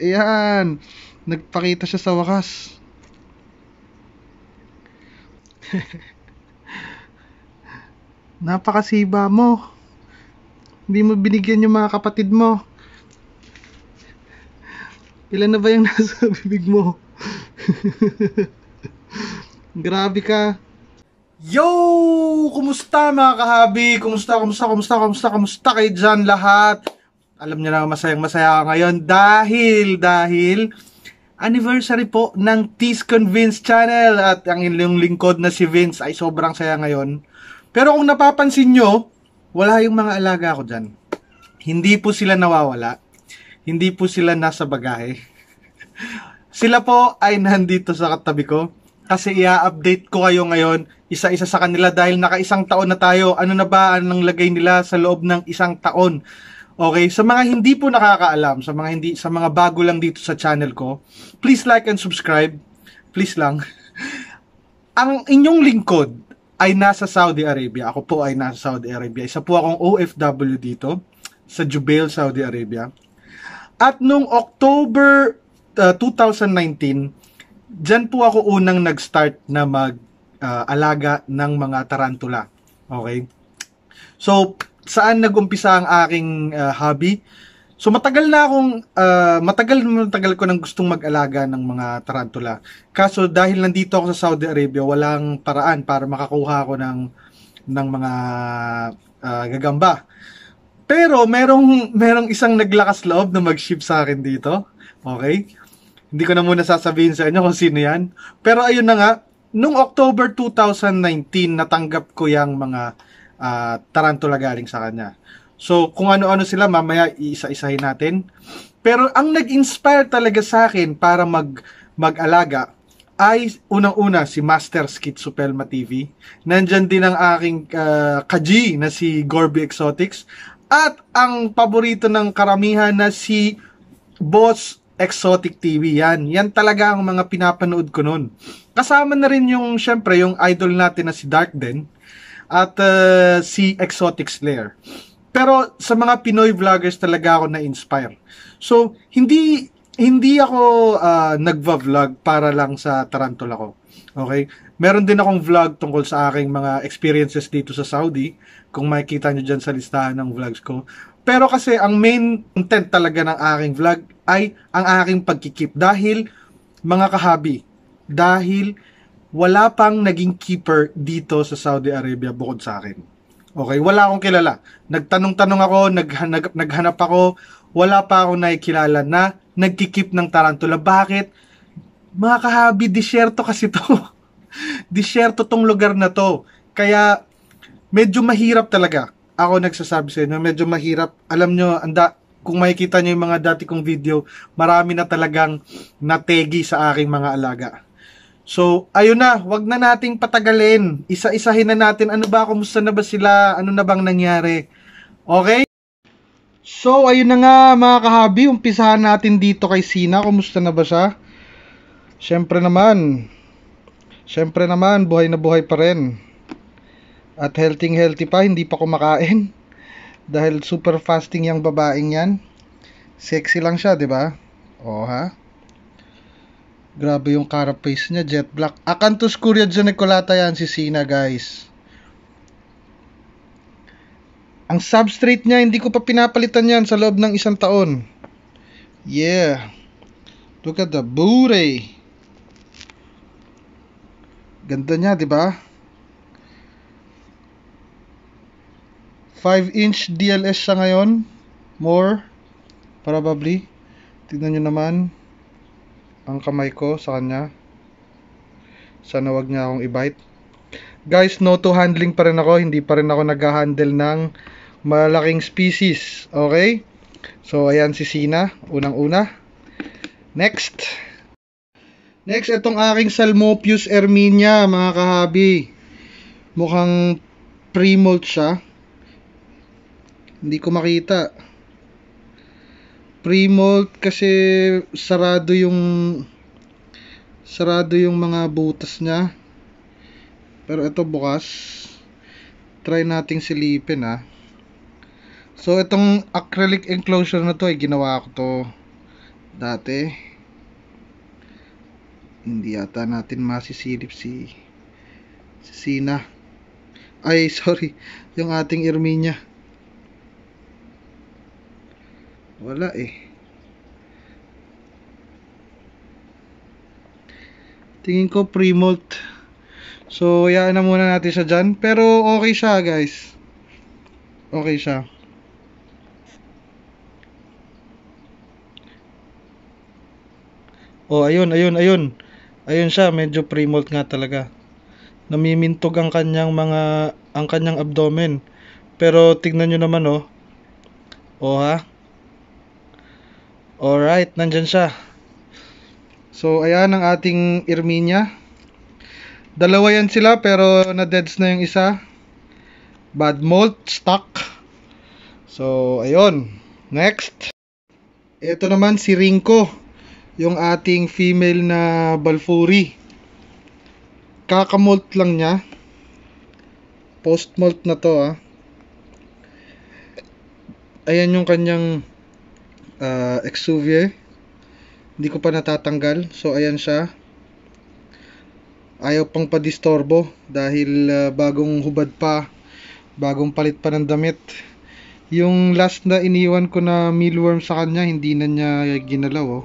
Ayan. Nagpakita siya sa wakas. Napakasiba mo. Hindi mo binigyan yung mga kapatid mo. Ilan na ba yung nasa bibig mo? Grabe ka. Yo! Kumusta mga kahabi? Kumusta, kumusta, kumusta, kumusta, kumusta kayo dyan lahat? alam niyo na masayang masaya ako ngayon dahil, dahil anniversary po ng Tease Convince Channel at ang inyong lingkod na si Vince ay sobrang saya ngayon. Pero kung napapansin nyo, wala yung mga alaga ko dyan. Hindi po sila nawawala. Hindi po sila nasa bagahe. sila po ay nandito sa katabi ko kasi i-update ko kayo ngayon isa-isa sa kanila dahil naka isang taon na tayo. Ano na ba ang lagay nila sa loob ng isang taon? Okay, sa mga hindi po nakakaalam, sa mga hindi sa mga bago lang dito sa channel ko, please like and subscribe. Please lang. Ang inyong lingkod ay nasa Saudi Arabia. Ako po ay nasa Saudi Arabia. Isa po akong OFW dito sa Jubail, Saudi Arabia. At nung October uh, 2019, diyan po ako unang nag-start na mag uh, alaga ng mga tarantula. Okay? So, saan nagumpisa ang aking uh, hobby. So matagal na akong uh, matagal matagal ko nang gustong mag-alaga ng mga tarantula. Kaso dahil nandito ako sa Saudi Arabia, walang paraan para makakuha ako ng ng mga uh, gagamba. Pero merong merong isang naglakas loob na mag-ship sa akin dito. Okay? Hindi ko na muna sasabihin sa inyo kung sino 'yan. Pero ayun na nga, nung October 2019 natanggap ko 'yang mga uh, tarantula galing sa kanya. So, kung ano-ano sila, mamaya iisa-isahin natin. Pero ang nag-inspire talaga sa akin para mag, mag-alaga ay unang-una si Master Skitsu TV. Nandyan din ang aking uh, kaji na si Gorby Exotics. At ang paborito ng karamihan na si Boss Exotic TV. Yan. Yan talaga ang mga pinapanood ko noon. Kasama na rin yung, syempre, yung idol natin na si Dark Den at uh, si Exotic Slayer. Pero sa mga Pinoy vloggers talaga ako na-inspire. So, hindi hindi ako uh, nagva-vlog para lang sa tarantula ko. Okay? Meron din akong vlog tungkol sa aking mga experiences dito sa Saudi. Kung makikita nyo dyan sa listahan ng vlogs ko. Pero kasi ang main content talaga ng aking vlog ay ang aking pagkikip. Dahil mga kahabi. Dahil wala pang naging keeper dito sa Saudi Arabia bukod sa akin. Okay, wala akong kilala. Nagtanong-tanong ako, naghanap, ako, wala pa akong nakikilala na nagkikip ng tarantula. Bakit? Mga kahabi, disyerto kasi to. disyerto tong lugar na to. Kaya, medyo mahirap talaga. Ako nagsasabi sa inyo, medyo mahirap. Alam nyo, anda, kung makikita nyo yung mga dati kong video, marami na talagang nategi sa aking mga alaga. So, ayun na, wag na nating patagalin. Isa-isahin na natin ano ba, kumusta na ba sila, ano na bang nangyari. Okay? So, ayun na nga mga kahabi, umpisahan natin dito kay Sina. Kumusta na ba siya? Siyempre naman. Siyempre naman, buhay na buhay pa rin. At healthy-healthy pa, hindi pa kumakain. Dahil super fasting yung babaeng yan. Sexy lang siya, di ba? Oo ha? Grabe yung carapace niya, jet black. Akantos Kuryad sa Nicolata yan, si Sina, guys. Ang substrate niya, hindi ko pa pinapalitan yan sa loob ng isang taon. Yeah. Look at the booty. Ganda niya, di ba? 5-inch DLS siya ngayon. More. Probably. Tignan nyo naman ang kamay ko sa kanya. Sana wag niya akong i-bite. Guys, no to handling pa rin ako. Hindi pa rin ako nag-handle ng malaking species. Okay? So, ayan si Sina. Unang-una. Next. Next, itong aking Salmopius erminia, mga kahabi. Mukhang pre-molt siya. Hindi ko makita. Pre-mold kasi sarado yung sarado yung mga butas niya. Pero ito bukas. Try nating silipin ah. So itong acrylic enclosure na to ay ginawa ko to dati. Hindi ata natin masisilip si si Sina. Ay sorry, yung ating Erminia. Wala eh. Tingin ko pre-molt. So, yaan na muna natin siya dyan. Pero okay siya guys. Okay siya. Oh, ayun, ayun, ayun. Ayun siya, medyo pre-molt nga talaga. Namimintog ang kanyang mga ang kanyang abdomen. Pero tignan niyo naman oh. Oh ha. Alright, nandyan siya. So, ayan ang ating Irminia. Dalawa yan sila pero na-deads na yung isa. Bad molt, stock. So, ayun. Next. Ito naman si Rinko. Yung ating female na Balfuri. Kakamolt lang niya. Post-molt na to ah. Ayan yung kanyang uh, exuvier. Hindi ko pa natatanggal. So ayan siya. Ayaw pang padistorbo dahil uh, bagong hubad pa, bagong palit pa ng damit. Yung last na iniwan ko na mealworm sa kanya, hindi na niya ginalaw. Oh.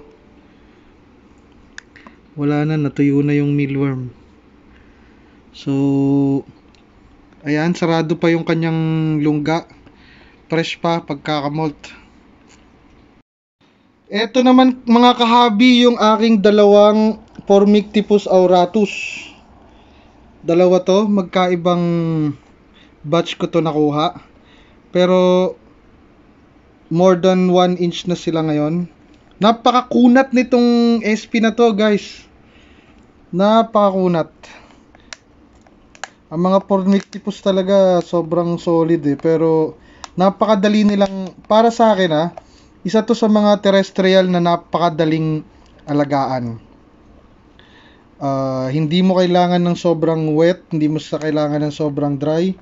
Wala na, natuyo na yung mealworm. So, ayan, sarado pa yung kanyang lungga. Fresh pa pagkakamolt. Ito naman mga kahabi yung aking dalawang Formictipus auratus. Dalawa to, magkaibang batch ko to nakuha. Pero more than 1 inch na sila ngayon. Napakakunat nitong SP na to guys. Napakakunat. Ang mga Formictipus talaga sobrang solid eh. Pero napakadali nilang, para sa akin ah, isa to sa mga terrestrial na napakadaling alagaan. Uh, hindi mo kailangan ng sobrang wet, hindi mo sa kailangan ng sobrang dry.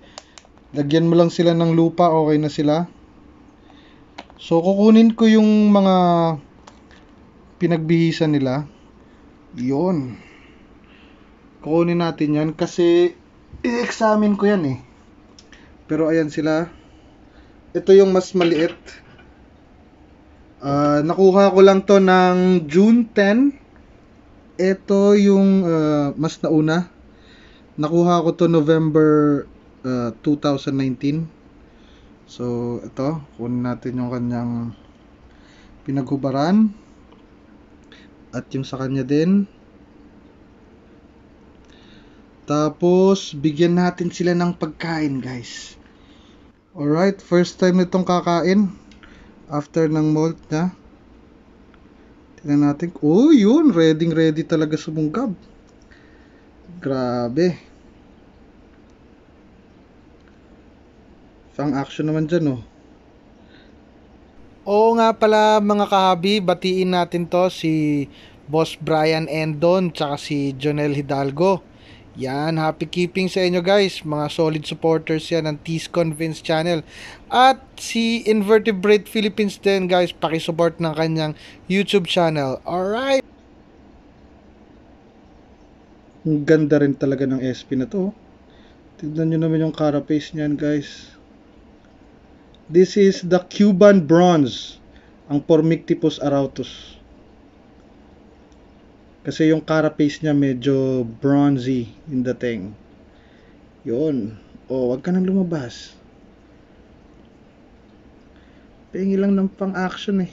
Lagyan mo lang sila ng lupa, okay na sila. So kukunin ko yung mga pinagbihisan nila. 'Yon. Kukunin natin 'yan kasi i-examine ko 'yan eh. Pero ayan sila. Ito yung mas maliit. Uh, nakuha ko lang to ng June 10. Ito yung uh, mas nauna. Nakuha ko to November uh, ah, 2019. So, ito. Kunin natin yung kanyang pinaghubaran. At yung sa kanya din. Tapos, bigyan natin sila ng pagkain, guys. Alright, first time nitong kakain after ng molt niya tingnan natin oh yun ready ready talaga sumungkab grabe so, ang action naman dyan oh Oo nga pala mga kahabi, batiin natin to si Boss Brian Endon tsaka si Jonel Hidalgo yan, happy keeping sa inyo guys. Mga solid supporters yan ng Tiscon Convince Channel. At si Invertebrate Philippines din guys, pakisupport ng kanyang YouTube channel. Alright! Ang ganda rin talaga ng SP na to. Tignan nyo naman yung carapace niyan guys. This is the Cuban Bronze, ang Formictipus arautus. Kasi yung carapace niya medyo bronzy in the thing. Yun. O, oh, wag ka nang lumabas. Pingi lang ng pang-action eh.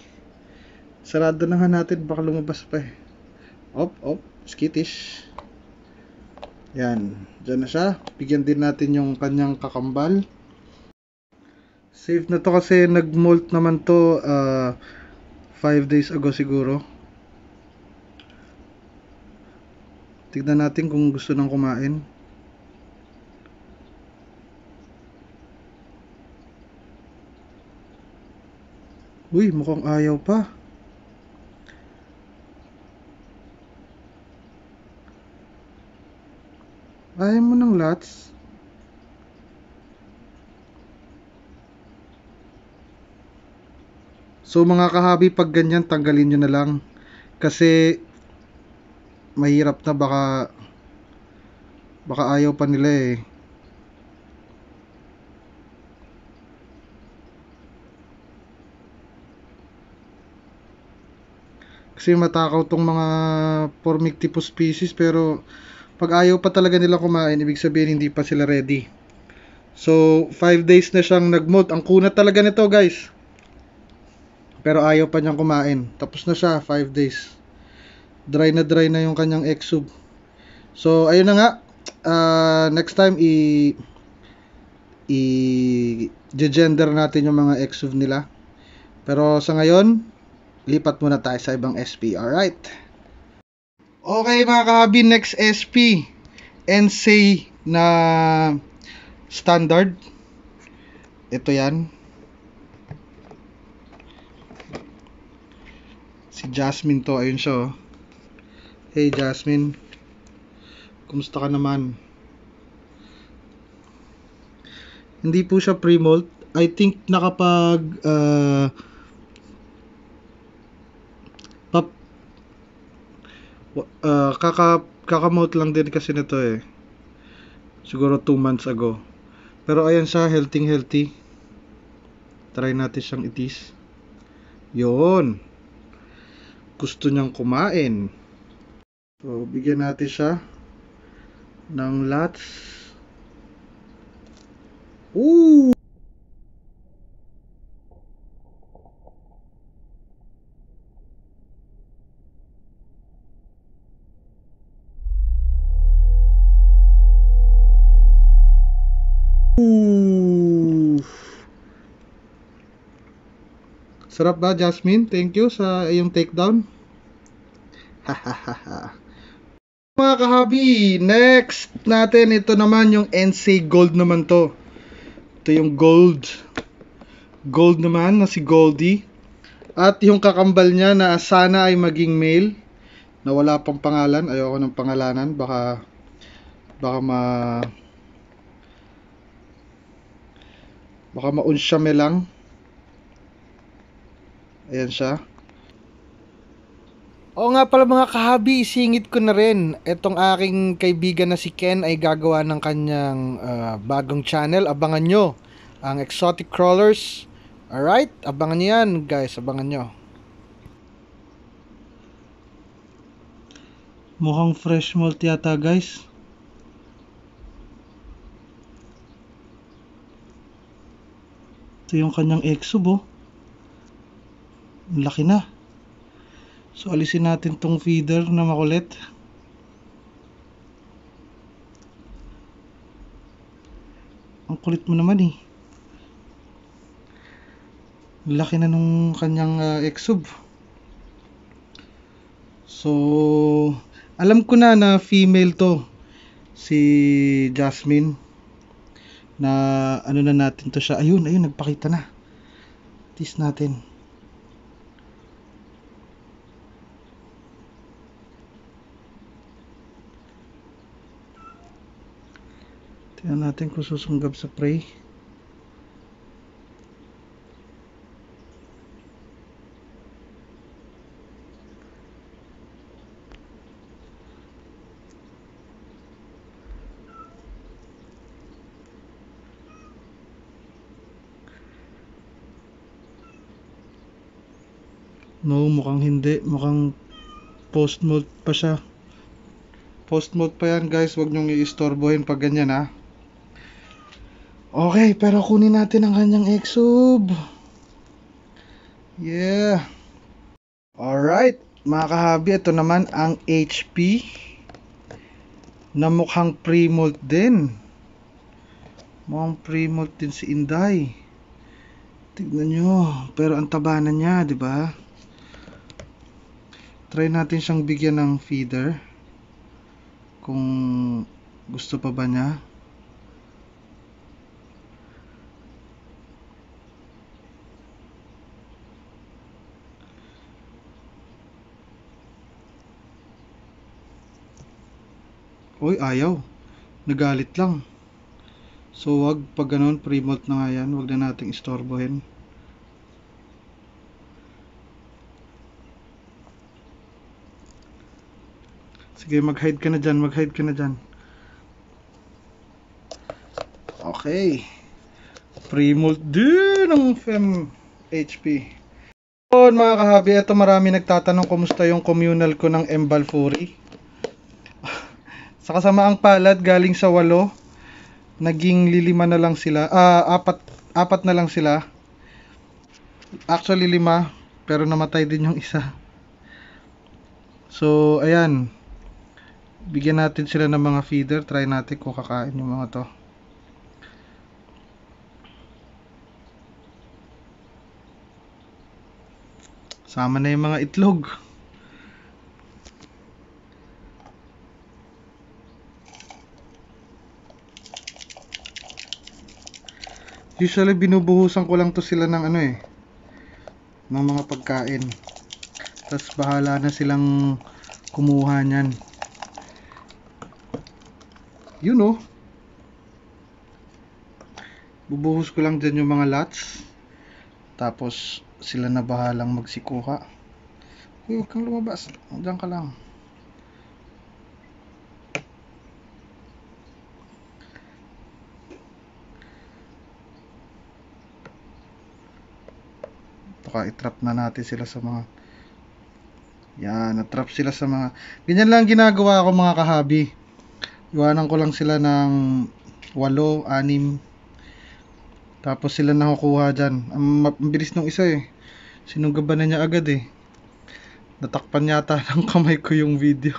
Sarado na nga natin, baka lumabas pa eh. Op, op, skittish. Yan, dyan na siya. Bigyan din natin yung kanyang kakambal. Safe na to kasi nag-molt naman to uh, ah, 5 days ago siguro. Tignan natin kung gusto nang kumain. Uy, mukhang ayaw pa. Ayaw mo ng lats? So mga kahabi, pag ganyan, tanggalin nyo na lang. Kasi mahirap na baka baka ayaw pa nila eh kasi matakaw tong mga formictipus species pero pag ayaw pa talaga nila kumain ibig sabihin hindi pa sila ready so 5 days na siyang nagmote ang kuna talaga nito guys pero ayaw pa niyang kumain tapos na siya 5 days dry na dry na yung kanyang exub. So ayun na nga, uh, next time i i gender natin yung mga exub nila. Pero sa ngayon, lipat muna tayo sa ibang SP. Alright. Okay mga kahabi, next SP. NSA na standard. Ito yan. Si Jasmine to, ayun siya oh. Hey Jasmine, kumusta ka naman? Hindi po siya pre molt I think nakapag uh, pap, uh, kaka, kakamalt lang din kasi nito eh. Siguro 2 months ago. Pero ayan siya, healthy healthy. Try natin siyang itis. Yon. Gusto niyang kumain. So, bigyan natin siya ng lots. Ooh! Ooh. Sarap ba, Jasmine? Thank you sa iyong takedown. Hahaha mga kahabi, next natin ito naman yung NC Gold naman to. Ito yung gold. Gold naman na si Goldie. At yung kakambal niya na sana ay maging male na wala pang pangalan. Ayoko ng pangalanan baka baka ma baka ma maunsyame lang. Ayan siya. Oo nga pala mga kahabi, singit ko na rin. Itong aking kaibigan na si Ken ay gagawa ng kanyang uh, bagong channel. Abangan nyo ang Exotic Crawlers. Alright, abangan nyo yan guys, abangan nyo. Mukhang fresh malt yata guys. Ito yung kanyang exob oh. Laki na. So alisin natin tong feeder na makulit. Ang kulit mo naman eh. Laki na nung kanyang uh, ah, exub. So alam ko na na female to si Jasmine na ano na natin to siya. Ayun, ayun nagpakita na. Tis natin. Tingnan natin kung susunggab sa pray. No, mukhang hindi. Mukhang post mode pa siya. Post mode pa yan guys. Huwag nyong i-istorbohin pag ganyan ha. Okay, pero kunin natin ang kanyang exub. Yeah. Alright, mga kahabi, ito naman ang HP na mukhang pre-molt din. Mukhang pre-molt din si Inday. Tignan nyo. Pero ang taba na niya, di ba? Try natin siyang bigyan ng feeder. Kung gusto pa ba niya. Uy, ayaw. Nagalit lang. So, wag pag ganun, pre-malt na nga yan. Wag na nating istorbohin. Sige, mag-hide ka na dyan. Mag-hide ka na dyan. Okay. Pre-molt din ng FEM HP. Yun so, mga kahabi, ito marami nagtatanong kumusta yung communal ko ng Embal Fury. Sa kasamaang palad, galing sa walo, naging lilima na lang sila. Ah, uh, apat, apat na lang sila. Actually, lima. Pero namatay din yung isa. So, ayan. Bigyan natin sila ng mga feeder. Try natin kung kakain yung mga to. Sama na yung mga itlog. Usually binubuhusan ko lang to sila ng ano eh ng mga pagkain. Tapos bahala na silang kumuha niyan. Yun know, oh. Bubuhos ko lang dyan yung mga lats Tapos sila na bahalang magsikuha. Uy, huwag kang lumabas. Diyan ka lang. baka itrap na natin sila sa mga yan, natrap sila sa mga ganyan lang ginagawa ko mga kahabi iwanan ko lang sila ng walo, anim tapos sila nakukuha dyan ang mabilis nung isa eh sinugaban na niya agad eh natakpan yata ng kamay ko yung video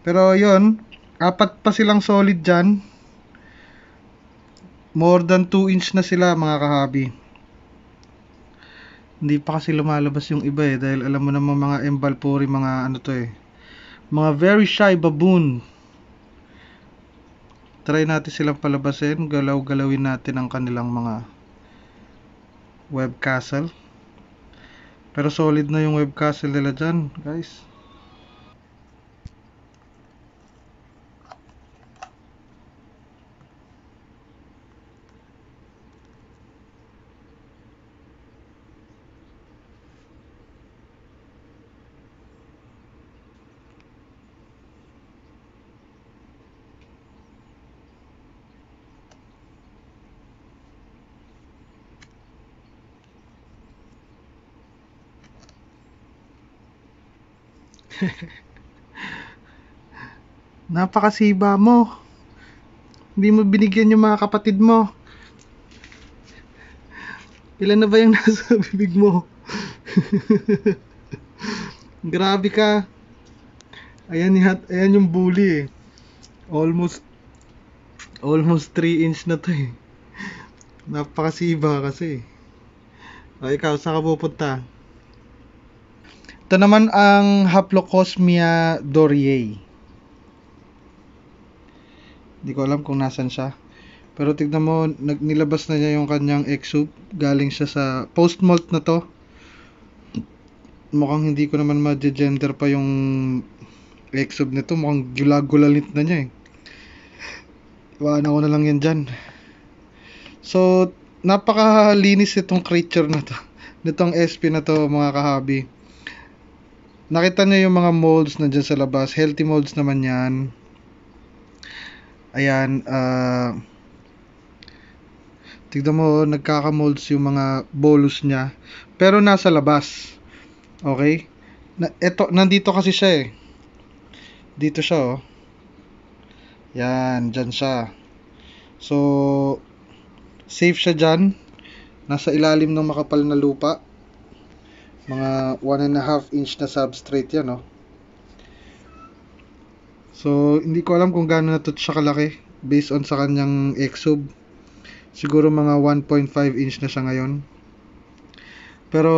pero yon apat pa silang solid dyan more than 2 inch na sila mga kahabi hindi pa kasi lumalabas yung iba eh dahil alam mo naman mga embalpuri mga ano to eh mga very shy baboon try natin silang palabasin galaw galawin natin ang kanilang mga web castle pero solid na yung web castle nila dyan guys Napakasiba mo. Hindi mo binigyan yung mga kapatid mo. Ilan na ba yung nasa bibig mo? Grabe ka. Ayan, ayan yung bully eh. Almost almost 3 inch na to eh. Napakasiba kasi. eh. O ikaw, saan ka pupunta? Ito naman ang Haplocosmia doryae. Hindi ko alam kung nasan siya. Pero tignan mo, nilabas na niya yung kanyang exup. Galing siya sa post-molt na to. Mukhang hindi ko naman ma-gender pa yung exup nito. Mukhang gulagulalit na niya eh. Iwanan ako na lang yan dyan. So, napakalinis itong creature na to. Nitong SP na to mga kahabi Nakita niyo yung mga molds na dyan sa labas. Healthy molds naman yan. Ayan. Uh, tignan mo, nagkaka-molds yung mga bolus niya. Pero nasa labas. Okay? Na, eto, nandito kasi siya eh. Dito siya oh. Yan, dyan siya. So, safe siya dyan. Nasa ilalim ng makapal na lupa mga 1 and a half inch na substrate yan, no? So, hindi ko alam kung gaano na to siya kalaki based on sa kanyang exub. Siguro mga 1.5 inch na siya ngayon. Pero,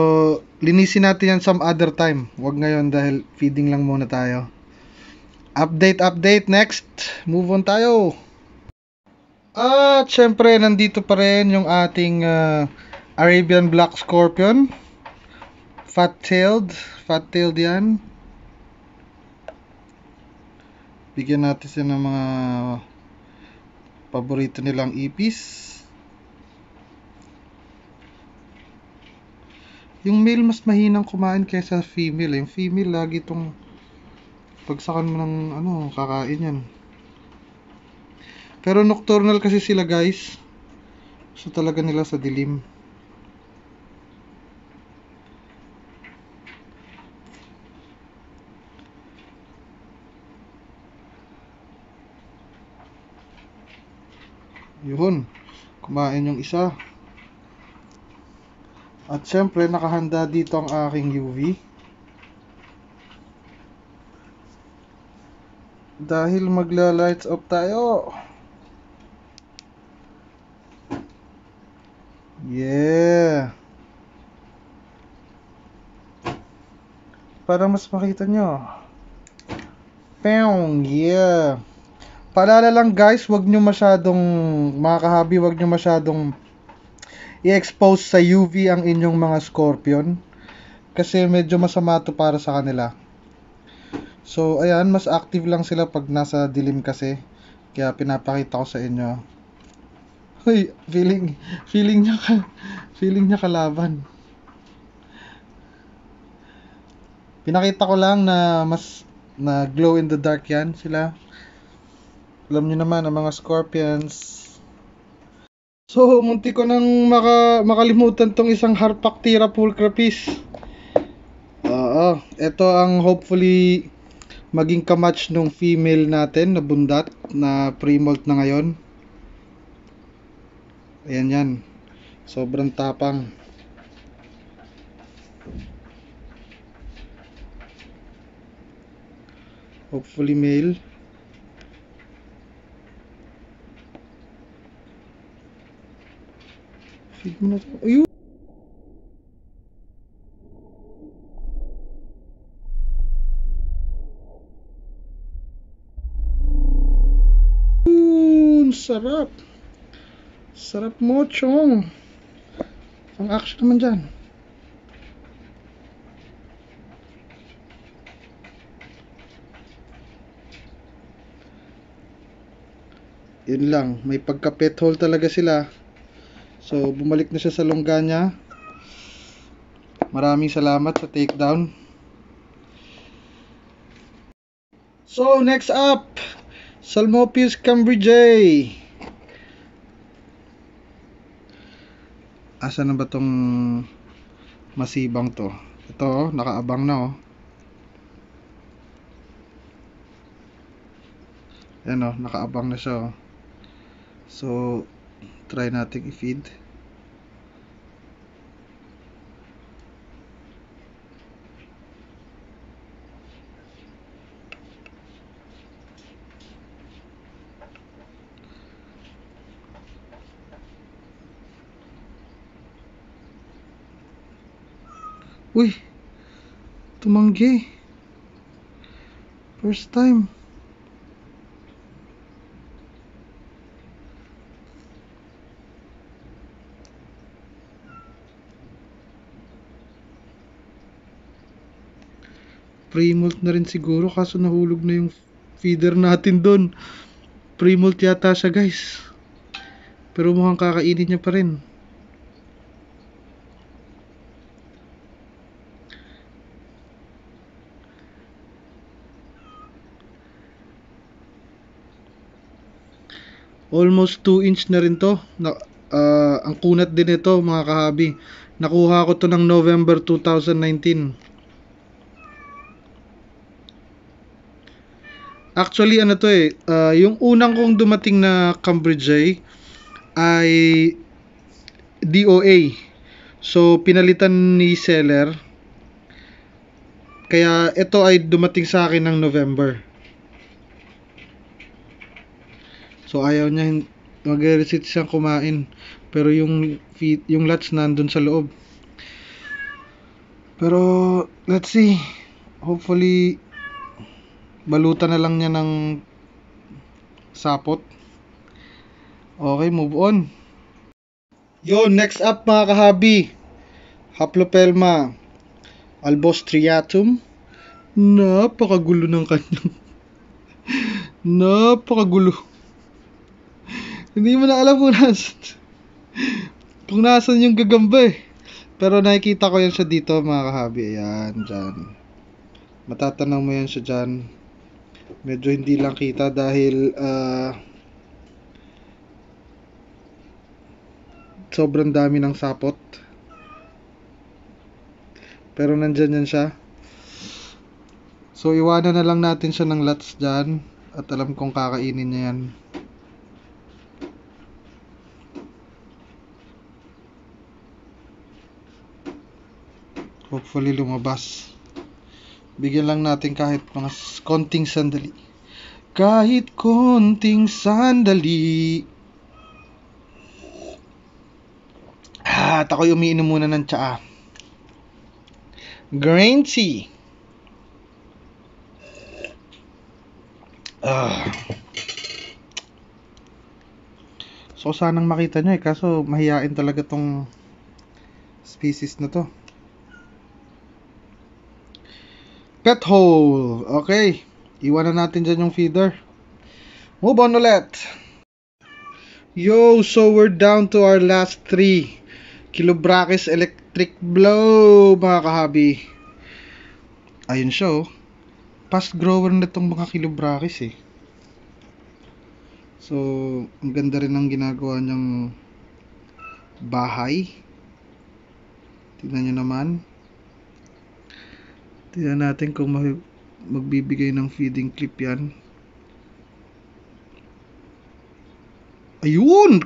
linisin natin yan some other time. wag ngayon dahil feeding lang muna tayo. Update, update. Next, move on tayo. At syempre, nandito pa rin yung ating uh, Arabian Black Scorpion fat-tailed. Fat-tailed yan. Bigyan natin siya ng mga paborito nilang ipis. Yung male mas mahinang kumain kaysa female. Yung eh. female lagi itong pagsakan mo ng ano, kakain yan. Pero nocturnal kasi sila guys. So talaga nila sa dilim. Yun. Kumain yung isa. At syempre, nakahanda dito ang aking UV. Dahil magla-lights up tayo. Yeah. Para mas makita nyo. Pang, yeah. Paalala lang guys, wag nyo masyadong, mga kahabi, wag nyo masyadong i-expose sa UV ang inyong mga scorpion. Kasi medyo masama to para sa kanila. So, ayan, mas active lang sila pag nasa dilim kasi. Kaya pinapakita ko sa inyo. Hoy, feeling, feeling niya, ka, feeling niya kalaban. Pinakita ko lang na mas na glow in the dark yan sila alam nyo naman, ang mga scorpions. So, munti ko nang maka, makalimutan tong isang Harpactera pulcra piece. Oo, uh, ito ang hopefully maging kamatch nung female natin na bundat na pre-molt na ngayon. Ayan yan. Sobrang tapang. Hopefully male. Feed mo na Sarap! Sarap mo, chong! Ang action naman dyan. Yun lang, may pagka-pet hole talaga sila. So, bumalik na siya sa lungga niya. Maraming salamat sa takedown. So, next up, Salmopis cambridge. Asa na ba tong masibang to? Ito, oh, nakaabang na oh. Ayan oh, nakaabang na siya oh. So, try natin i-feed Uy, tumanggi. First time. pre na rin siguro kaso nahulog na yung feeder natin doon. pre yata siya guys. Pero mukhang kakainin niya pa rin. almost 2 inch na rin to na, uh, ang kunat din ito mga kahabi nakuha ko to ng November 2019 Actually, ano to eh, uh, yung unang kong dumating na Cambridge ay, ay DOA. So, pinalitan ni seller. Kaya, ito ay dumating sa akin ng November. So, ayaw niya mag-receipt siyang kumain. Pero yung, feet, yung lats nandun sa loob. Pero, let's see. Hopefully, balutan na lang niya ng sapot. Okay, move on. Yo, next up mga kahabi. Haplopelma albostriatum. Napakagulo ng kanyang. Napakagulo. Hindi mo na alam kung nasan. Kung nasan yung gagamba eh. Pero nakikita ko yan siya dito mga kahabi. Ayan, dyan. Matatanaw mo yan siya dyan medyo hindi lang kita dahil uh, sobrang dami ng sapot pero nandyan yan siya so iwanan na lang natin siya ng lats dyan at alam kong kakainin niya yan hopefully lumabas Bigyan lang natin kahit mga konting sandali. Kahit konting sandali. Ah, at ako'y umiinom muna ng tsaa. Green tea. Ah. So, sanang makita nyo eh. Kaso, mahiyain talaga tong species na to. Pet hole. Okay. Iwanan natin dyan yung feeder. Move on ulit. Yo, so we're down to our last 3 Kilobrakis Electric Blow, mga kahabi. Ayun siya, oh. Fast grower na itong mga Kilobrakis, eh. So, ang ganda rin ng ginagawa niyang bahay. Tingnan nyo naman. Tingnan natin kung magbibigay ng feeding clip yan. Ayun!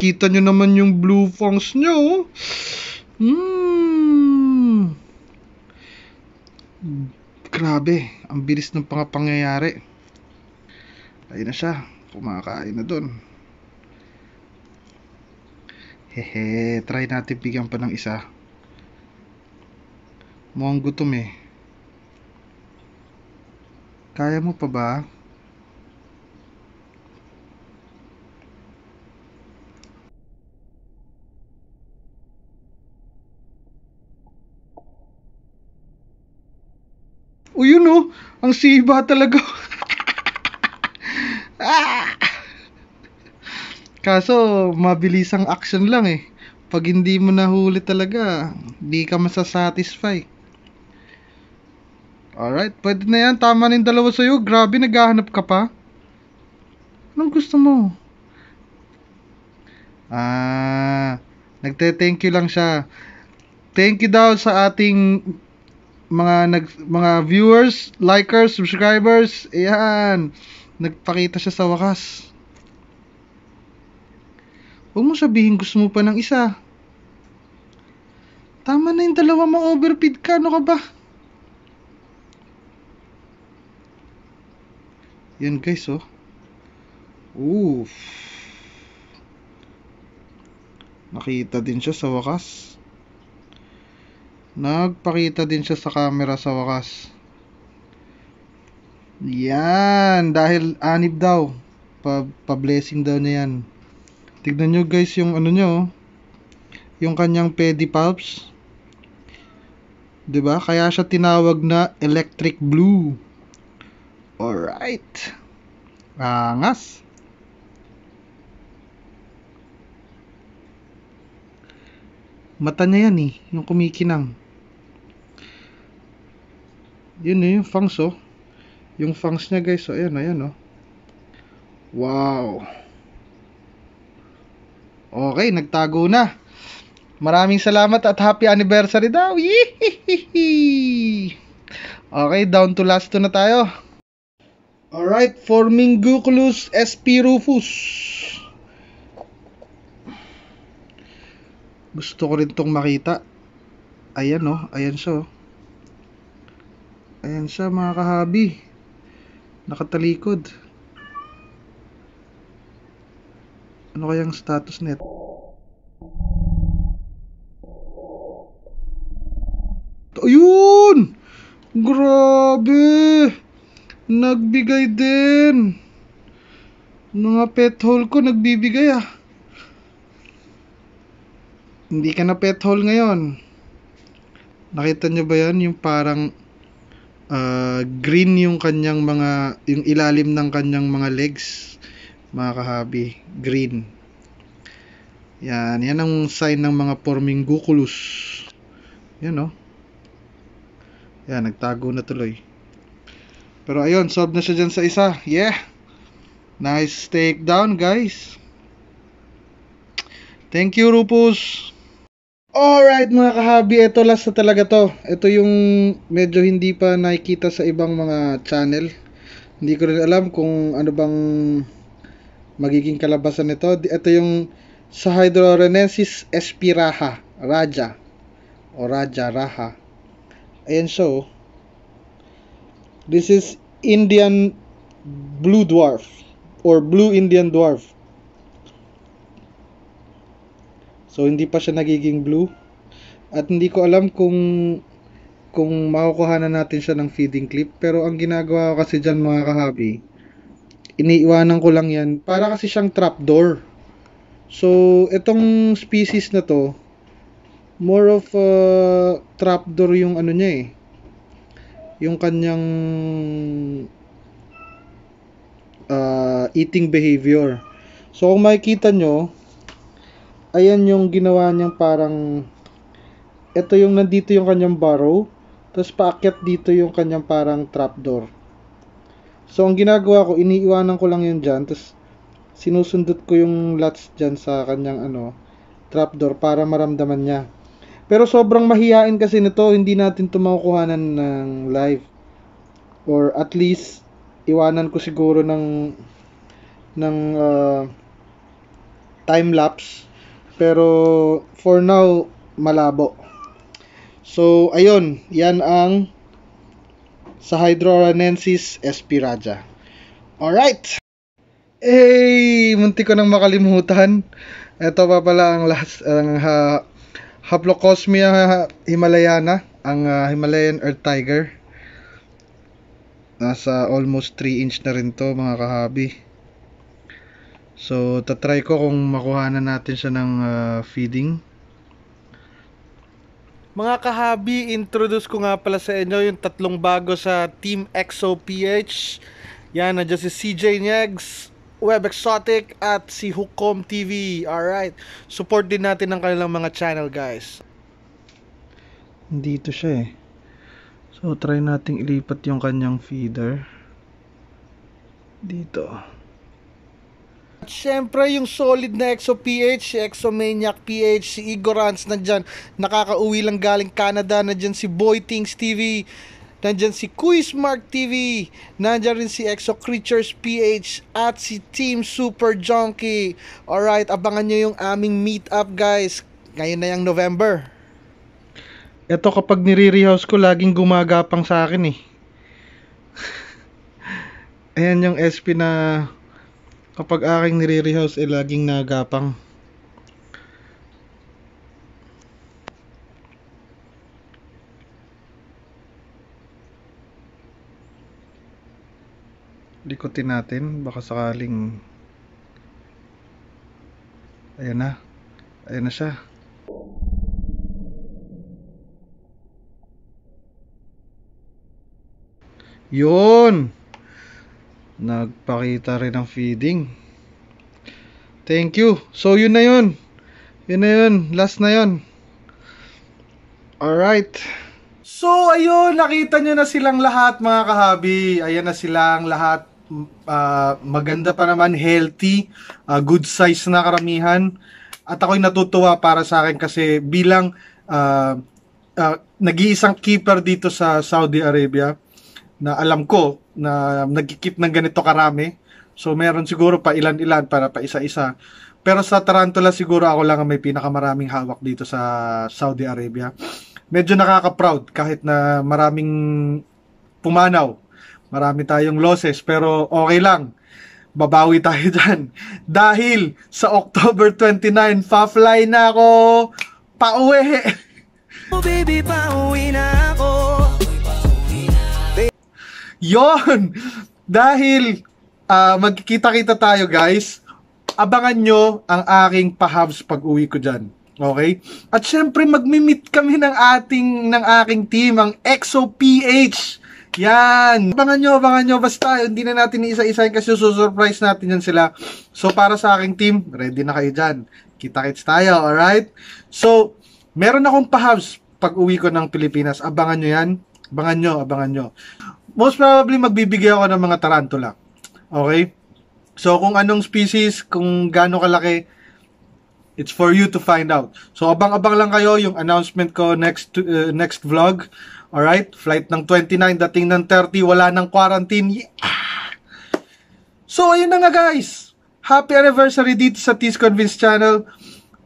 Kita nyo naman yung blue fongs nyo. Oh. Hmm. Grabe, ang bilis ng mga pangyayari. Ayun na siya, kumakain na doon. Hehe, try natin bigyan pa ng isa. Mukhang gutom eh. Kaya mo pa ba? O oh, yun oh, ang siba talaga. ah! Kaso, mabilis ang action lang eh. Pag hindi mo nahuli talaga, hindi ka masasatisfy. Alright, pwede na yan. Tama na yung dalawa sa'yo. Grabe, naghahanap ka pa. Anong gusto mo? Ah, nagte-thank you lang siya. Thank you daw sa ating mga nag mga viewers, likers, subscribers. Ayan. Nagpakita siya sa wakas. Huwag mo sabihin gusto mo pa ng isa. Tama na yung dalawa mo overfeed ka. Ano ka ba? Yan guys oh. Oof. Nakita din siya sa wakas. Nagpakita din siya sa camera sa wakas. Yan, dahil anib daw. Pa, pa blessing daw niya yan. Tignan nyo guys yung ano nyo. Oh. Yung kanyang pedipalps. 'di ba? Kaya siya tinawag na electric blue. Alright. Angas. Mata niya yan eh, yung kumikinang yun yung fangs oh yung fangs niya guys so oh, ayan ayan oh wow okay nagtago na maraming salamat at happy anniversary daw yee okay down to last two na tayo alright forming Guculus SP Rufus gusto ko rin tong makita ayan oh ayan siya oh Ayan siya mga kahabi. Nakatalikod. Ano kayang status net? Ayun! Grabe! Nagbigay din! Mga ano pet hole ko nagbibigay ah. Hindi ka na pet hole ngayon. Nakita nyo ba yan? Yung parang uh, green yung kanyang mga yung ilalim ng kanyang mga legs mga kahabi green yan yan ang sign ng mga forming guculus yan no oh. yan nagtago na tuloy pero ayun solve na siya dyan sa isa yeah nice takedown guys thank you Rupus Alright mga kahabi, ito last na talaga to. Ito yung medyo hindi pa nakikita sa ibang mga channel. Hindi ko rin alam kung ano bang magiging kalabasan nito. Ito yung sa Hydrorenensis espiraha, Raja. O Raja, Raha. Ayan so. Oh. This is Indian Blue Dwarf. Or Blue Indian Dwarf. So hindi pa siya nagiging blue. At hindi ko alam kung kung makukuha na natin siya ng feeding clip. Pero ang ginagawa ko kasi dyan mga kahabi, iniiwanan ko lang yan. Para kasi siyang trapdoor. So, itong species na to, more of a trapdoor yung ano niya eh. Yung kanyang uh, eating behavior. So, kung makikita nyo, ayan yung ginawa niyang parang ito yung nandito yung kanyang barrow tapos paakyat dito yung kanyang parang trapdoor so ang ginagawa ko iniiwanan ko lang yun dyan tapos sinusundot ko yung latch dyan sa kanyang ano trapdoor para maramdaman niya pero sobrang mahihain kasi nito hindi natin tumakuhanan ng live or at least iwanan ko siguro ng ng uh, time lapse pero for now, malabo. So, ayun. Yan ang sa Hydroranensis espiraja. right Hey! Munti ko nang makalimutan. Ito pa pala ang last, ang uh, Haplocosmia himalayana, ang uh, Himalayan Earth Tiger. Nasa almost 3 inch na rin to mga kahabi. So, tatry ko kung makuha na natin siya ng uh, feeding. Mga kahabi, introduce ko nga pala sa inyo yung tatlong bago sa Team XOPH. Yan, nandiyan si CJ Nyegs, Web Exotic, at si Hukom TV. Alright, support din natin ang kanilang mga channel guys. Dito siya eh. So, try nating ilipat yung kanyang feeder. Dito. Dito. At yung solid na Exo PH, si Exomaniac PH, si Igor Hans nandyan. Nakakauwi lang galing Canada. Nandyan si Boy Things TV. Nandyan si Quiz Mark TV. Nandyan rin si Exo Creatures PH at si Team Super Junkie. Alright, abangan nyo yung aming meetup guys. Ngayon na yung November. Ito kapag nire-rehouse ko, laging gumagapang sa akin eh. Ayan yung SP na kapag aking nire-rehouse ay eh, laging nagapang. likutin natin baka sakaling ayan na ayan na siya yun Nagpakita rin ng feeding. Thank you. So, yun na yun. Yun na yun. Last na yun. Alright. So, ayun. Nakita nyo na silang lahat, mga kahabi. Ayan na silang lahat. Uh, maganda pa naman. Healthy. Uh, good size na karamihan. At ako'y natutuwa para sa akin kasi bilang uh, uh, nag-iisang keeper dito sa Saudi Arabia, na alam ko na nagkikip ng ganito karami. So meron siguro pa ilan-ilan para pa isa-isa. Pero sa Tarantula siguro ako lang ang may pinakamaraming hawak dito sa Saudi Arabia. Medyo nakaka-proud kahit na maraming pumanaw. Marami tayong losses pero okay lang. Babawi tayo dyan. Dahil sa October 29, pa-fly na ako! Pauwi! Oh baby, pauwi na ako! Yon! Dahil uh, magkikita-kita tayo guys, abangan nyo ang aking pahabs pag-uwi ko dyan. Okay? At syempre, magmi-meet kami ng ating, ng aking team, ang XOPH. Yan! Abangan nyo, abangan nyo. Basta, hindi na natin isa-isahin kasi susurprise natin yan sila. So, para sa aking team, ready na kayo dyan. Kita-kits tayo, alright? So, meron akong pahabs pag uwi ko ng Pilipinas. Abangan nyo yan. Abangan nyo, abangan nyo most probably magbibigay ako ng mga tarantula. Okay? So, kung anong species, kung gaano kalaki, it's for you to find out. So, abang-abang lang kayo yung announcement ko next uh, next vlog. Alright? Flight ng 29, dating ng 30, wala ng quarantine. Yeah! So, ayun na nga guys! Happy anniversary dito sa Tis Convince channel.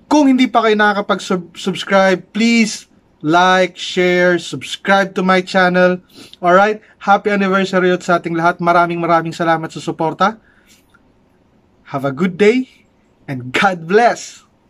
Kung hindi pa kayo nakakapag-subscribe, please like, share, subscribe to my channel. Alright? Happy anniversary sa ating lahat. Maraming maraming salamat sa suporta. Have a good day and God bless!